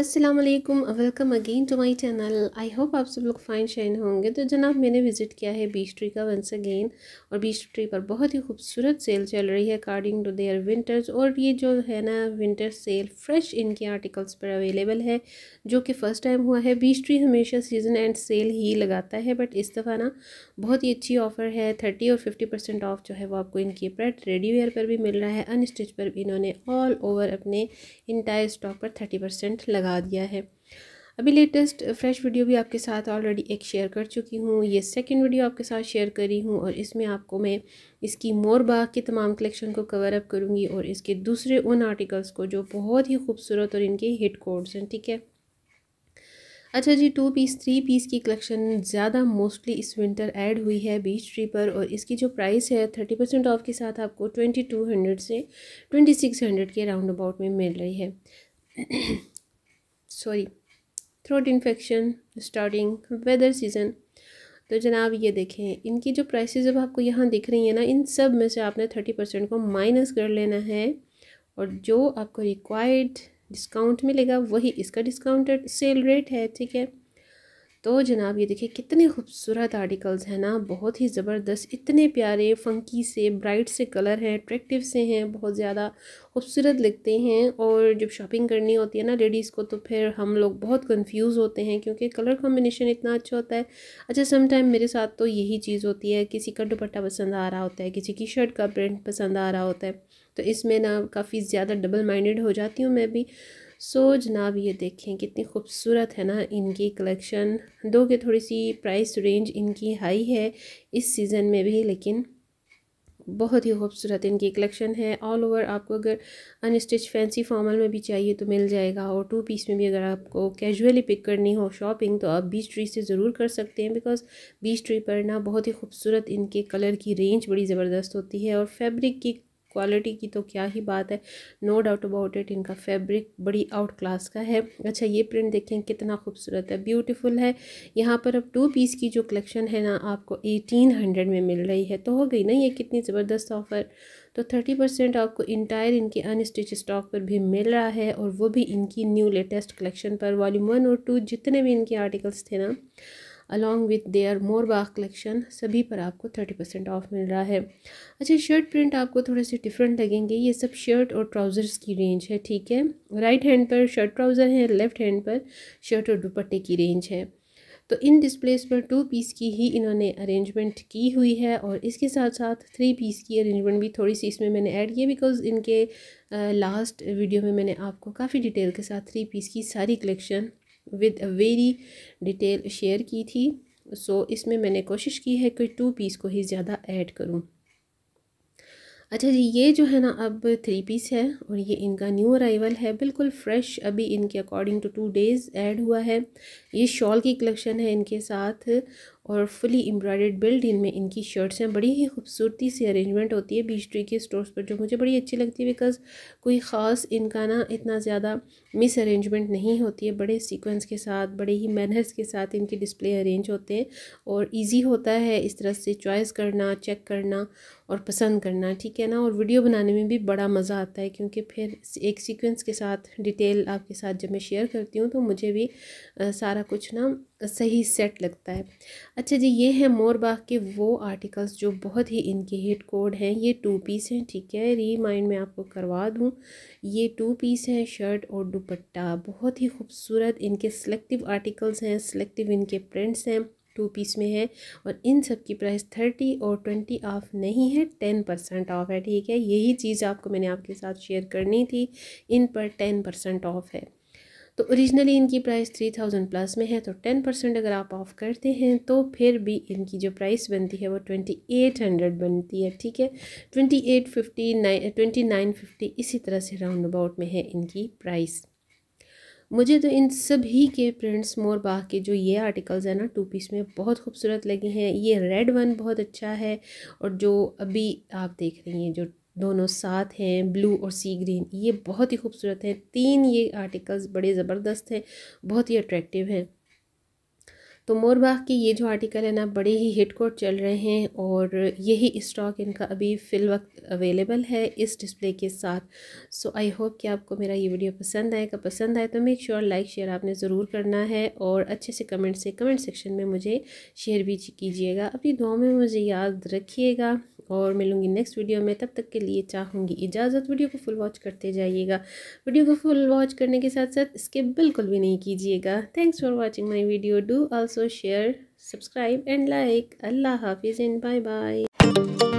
अस्सलाम वालेकुम welcome again to my channel I hope आप सब लोग फाइन शाइन होंगे तो जनाब मैंने विज़िट किया है बीच ट्री का वंस अगेन और बीच ट्री पर बहुत ही खूबसूरत सेल चल रही है अकॉर्डिंग टू देयर विंटर्स और ये जो है ना विंटर सेल फ्रेश इनके आर्टिकल्स पर अवेलेबल है जो कि फ़र्स्ट टाइम हुआ है बीच ट्री हमेशा सीज़न एंड सेल ही लगाता है बट इस दफ़ा ना बहुत ही अच्छी ऑफ़र है थर्टी और फिफ्टी परसेंट ऑफ जो है वो आपको इनकी प्रेट रेडी वेयर पर भी मिल रहा है अनस्टिच पर भी इन्होंने ऑल ओवर अपने इंटायर स्टॉक पर थर्टी परसेंट लगा बढ़ा दिया है अभी लेटेस्ट फ्रेश वीडियो भी आपके साथ ऑलरेडी एक शेयर कर चुकी हूँ ये सेकंड वीडियो आपके साथ शेयर करी हूँ और इसमें आपको मैं इसकी मोर बाग की तमाम कलेक्शन को कवर अप करूँगी और इसके दूसरे उन आर्टिकल्स को जो बहुत ही खूबसूरत और इनके हिट कोड्स हैं ठीक है अच्छा जी टू पीस थ्री पीस की कलेक्शन ज़्यादा मोस्टली इस विंटर ऐड हुई है बीच ट्री पर और इसकी जो प्राइस है थर्टी परसेंट ऑफ के साथ आपको ट्वेंटी टू हंड्रेड से ट्वेंटी सिक्स हंड्रेड के राउंड अबाउट में मिल रही है sorry throat infection starting weather season तो जनाब ये देखें इनकी जो प्राइसेस अब आपको यहाँ दिख रही है ना इन सब में से आपने थर्टी परसेंट को माइनस कर लेना है और जो आपको रिक्वायर्ड डिस्काउंट मिलेगा वही इसका डिस्काउंटेड सेल रेट है ठीक है तो जनाब ये देखिए कितने खूबसूरत आर्टिकल्स हैं ना बहुत ही ज़बरदस्त इतने प्यारे फ़ंकी से ब्राइट से कलर हैं अट्रैक्टिव से हैं बहुत ज़्यादा खूबसूरत लगते हैं और जब शॉपिंग करनी होती है ना लेडीज़ को तो फिर हम लोग बहुत कंफ्यूज होते हैं क्योंकि कलर कॉम्बिनेशन इतना अच्छा होता है अच्छा समटाइम मेरे साथ तो यही चीज़ होती है किसी का दुपट्टा पसंद आ रहा होता है किसी की शर्ट का प्रिंट पसंद आ रहा होता है तो इसमें ना काफ़ी ज़्यादा डबल माइंडेड हो जाती हूँ मैं भी सो जनाब ये देखें कितनी खूबसूरत है ना इनकी कलेक्शन दो के थोड़ी सी प्राइस रेंज इनकी हाई है इस सीज़न में भी लेकिन बहुत ही खूबसूरत इनकी कलेक्शन है ऑल ओवर आपको अगर अनस्टिच फैंसी फॉर्मल में भी चाहिए तो मिल जाएगा और टू पीस में भी अगर आपको कैजुअली पिक करनी हो शॉपिंग तो आप बीच ट्री से ज़रूर कर सकते हैं बिकॉज बीच ट्री पर ना बहुत ही खूबसूरत इनके कलर की रेंज बड़ी ज़बरदस्त होती है और फैब्रिक की क्वालिटी की तो क्या ही बात है नो डाउट अबाउट इट इनका फैब्रिक बड़ी आउट क्लास का है अच्छा ये प्रिंट देखें कितना खूबसूरत है ब्यूटीफुल है यहाँ पर अब टू पीस की जो कलेक्शन है ना आपको एटीन हंड्रेड में मिल रही है तो हो गई ना ये कितनी ज़बरदस्त ऑफ़र तो थर्टी परसेंट आपको इंटायर इनके अनस्टिच स्टॉक पर भी मिल रहा है और वो भी इनकी न्यू लेटेस्ट कलेक्शन पर वॉल्यूम वन और टू जितने भी इनके आर्टिकल्स थे ना along with their more bag collection सभी पर आपको थर्टी परसेंट ऑफ मिल रहा है अच्छा शर्ट प्रिंट आपको थोड़े से डिफरेंट लगेंगे ये सब शर्ट और ट्राउज़र्स की रेंज है ठीक है राइट हैंड पर शर्ट ट्राउज़र है लेफ़्ट हैंड पर शर्ट और दुपट्टे की रेंज है तो इन डिस्प्लेस पर टू पीस की ही इन्होंने अरेंजमेंट की हुई है और इसके साथ साथ थ्री पीस की अरेंजमेंट भी थोड़ी सी इसमें मैंने ऐड की बिकॉज़ इनके लास्ट वीडियो में मैंने आपको काफ़ी डिटेल के साथ थ्री पीस की सारी collection with very detail share की थी सो so, इसमें मैंने कोशिश की है कि टू पीस को ही ज़्यादा ऐड करूँ अच्छा जी ये जो है ना अब थ्री पीस है और ये इनका न्यू अराइवल है बिल्कुल फ्रेश अभी इनके according to two days add हुआ है ये शॉल की कलेक्शन है इनके साथ और फुली एम्ब्रॉयड बिल्ड इन में इनकी शर्ट्स हैं बड़ी ही खूबसूरती से अरेंजमेंट होती है बीच ट्री के स्टोर्स पर जो मुझे बड़ी अच्छी लगती है बिकॉज कोई ख़ास इनका ना इतना ज़्यादा मिस अरेंजमेंट नहीं होती है बड़े सीक्वेंस के साथ बड़े ही मैनर्स के साथ इनके डिस्प्ले अरेंज होते हैं और ईजी होता है इस तरह से चॉइस करना चेक करना और पसंद करना ठीक है ना और वीडियो बनाने में भी बड़ा मज़ा आता है क्योंकि फिर एक सीक्वेंस के साथ डिटेल आपके साथ जब मैं शेयर करती हूँ तो मुझे भी सारा कुछ ना सही सेट लगता है अच्छा जी ये है मोरबाग के वो आर्टिकल्स जो बहुत ही इनके हिट कोड हैं ये टू पीस हैं ठीक है रीमाइंड में आपको करवा दूँ ये टू पीस हैं शर्ट और दुपट्टा बहुत ही खूबसूरत इनके सेलेक्टिव आर्टिकल्स हैं सिलेक्टिव इनके प्रिंट्स हैं टू पीस में है और इन सब की प्राइस थर्टी और ट्वेंटी ऑफ नहीं है टेन परसेंट ऑफ है ठीक है यही चीज़ आपको मैंने आपके साथ शेयर करनी थी इन पर टेन परसेंट ऑफ है तो ओरिजिनली इनकी प्राइस थ्री थाउजेंड प्लस में है तो टेन परसेंट अगर आप ऑफ़ करते हैं तो फिर भी इनकी जो प्राइस बनती है वो ट्वेंटी एट हंड्रेड बनती है ठीक है twenty eight fifty nine twenty nine fifty इसी तरह से राउंड अबाउट में है इनकी प्राइस मुझे तो इन सभी के प्रिंट्स मोर बाग के जो ये आर्टिकल्स हैं ना टू पीस में बहुत खूबसूरत लगे हैं ये रेड वन बहुत अच्छा है और जो अभी आप देख रही हैं जो दोनों साथ हैं ब्लू और सी ग्रीन ये बहुत ही खूबसूरत हैं तीन ये आर्टिकल्स बड़े ज़बरदस्त हैं बहुत ही अट्रैक्टिव हैं तो मोरबाग के ये जो आर्टिकल है ना बड़े ही हिट कोट चल रहे हैं और यही स्टॉक इनका अभी फ़िल वक्त अवेलेबल है इस डिस्प्ले के साथ सो आई होप कि आपको मेरा ये वीडियो पसंद आएगा पसंद आए तो मेक श्योर लाइक शेयर आपने ज़रूर करना है और अच्छे से कमेंट से कमेंट सेक्शन में मुझे शेयर भी कीजिएगा अपनी दुआ में मुझे याद रखिएगा और मिलूंगी नेक्स्ट वीडियो में तब तक के लिए चाहूँगी इजाज़त वीडियो को फुल वॉच करते जाइएगा वीडियो को फुल वॉच करने के साथ साथ इसके बिल्कुल भी नहीं कीजिएगा thanks for watching my video do also share subscribe and like अल्लाह हाफिज़ एंड बाय बाय